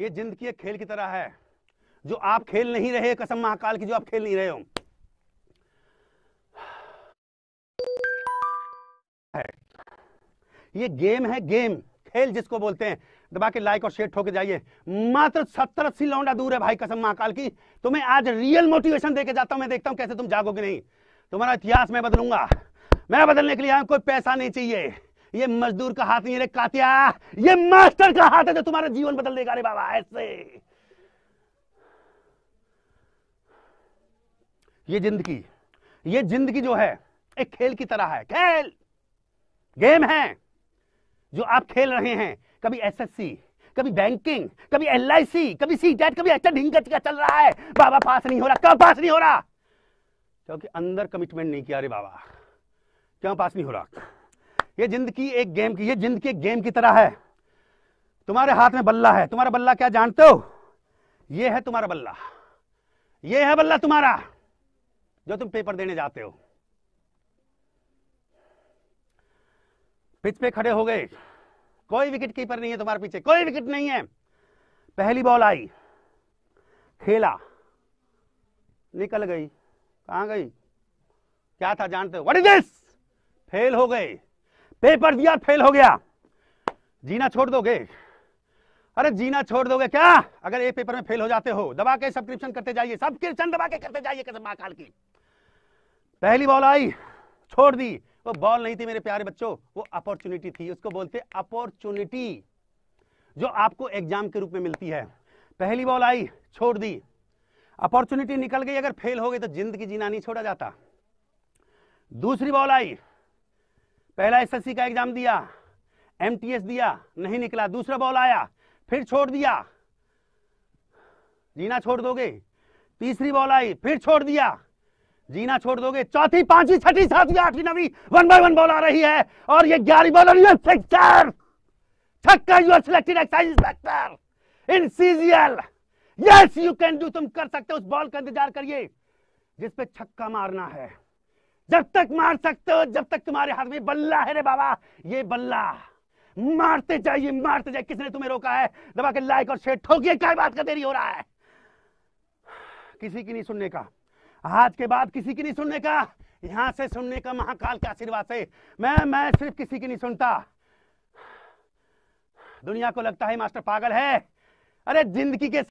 ये जिंदगी एक खेल की तरह है जो आप खेल नहीं रहे कसम महाकाल की जो आप खेल नहीं रहे हो ये गेम है गेम खेल जिसको बोलते हैं दबा के लाइक और शेयर ठोके जाइए मात्र सत्तर अस्सी लौंडा दूर है भाई कसम महाकाल की तुम्हें आज रियल मोटिवेशन देके जाता हूं मैं देखता हूं कैसे तुम जागोगे नहीं तुम्हारा इतिहास मैं बदलूंगा मैं बदलने के लिए कोई पैसा नहीं चाहिए ये मजदूर का हाथ नहीं रे कातिया ये मास्टर का हाथ है जो तुम्हारा जीवन बदल देगा रे बाबा ऐसे ये जिंदगी ये जिंदगी जो है एक खेल की तरह है खेल गेम है जो आप खेल रहे हैं कभी एसएससी कभी बैंकिंग कभी एल कभी सी डेट कभी अच्छा ढिंग का चल रहा है बाबा पास नहीं हो रहा क्यों पास नहीं हो रहा क्योंकि अंदर कमिटमेंट नहीं किया अरे बाबा क्यों पास नहीं हो रहा ये जिंदगी एक गेम की ये जिंदगी एक गेम की तरह है तुम्हारे हाथ में बल्ला है तुम्हारा बल्ला क्या जानते हो ये है तुम्हारा बल्ला ये है बल्ला तुम्हारा जो तुम पेपर देने जाते हो पिच पे खड़े हो गए कोई विकेट कीपर नहीं है तुम्हारे पीछे कोई विकेट नहीं है पहली बॉल आई खेला निकल गई कहां गई क्या था जानते हो व्हाट इज दिस फेल हो गए पेपर दिया फेल हो गया जीना छोड़ दोगे अरे जीना छोड़ दोगे क्या अगर एक पेपर में फेल हो जाते हो दबा के सब्सक्रिप्शन करते जाइए सब्सक्रिप्शन दबा के करते जाइए कसम महाकाल की पहली बॉल आई छोड़ दी वो बॉल नहीं थी मेरे प्यारे बच्चों वो अपॉर्चुनिटी थी उसको बोलते अपॉर्चुनिटी जो आपको एग्जाम के रूप में मिलती है पहली बॉल आई छोड़ दी अपॉर्चुनिटी निकल गई अगर फेल हो गई तो जिंदगी जीना नहीं छोड़ा जाता दूसरी बॉल आई पहला एस का एग्जाम दिया एम दिया नहीं निकला दूसरा बॉल आया फिर छोड़ दिया जीना छोड़ दोगे तीसरी बॉल आई फिर छोड़ दिया जीना छोड़ दोगे चौथी पांचवी छठी सातवीं आठवीं नवी वन बाय वन बॉल आ रही है और ये ग्यारह बॉल सेक्टर छक्का you selected excise sector in CGL yes you can do तुम कर सकते हो उस बॉल का इंतजार करिए जिसपे छक्का मारना है जब तक मार सकते हो जब तक तुम्हारे हाथ में बल्ला है रे बाबा ये बल्ला मारते जाइए मारते जाइए किसने तुम्हें रोका है दबा के लाइक और शेयर ठोकिए क्या बात का देरी हो रहा है किसी की नहीं सुनने का आज के बाद किसी की नहीं सुनने का यहां से सुनने का महाकाल के आशीर्वाद से मैं मैं सिर्फ किसी की नहीं सुनता दुनिया को लगता है मास्टर पागल है अरे जिंदगी के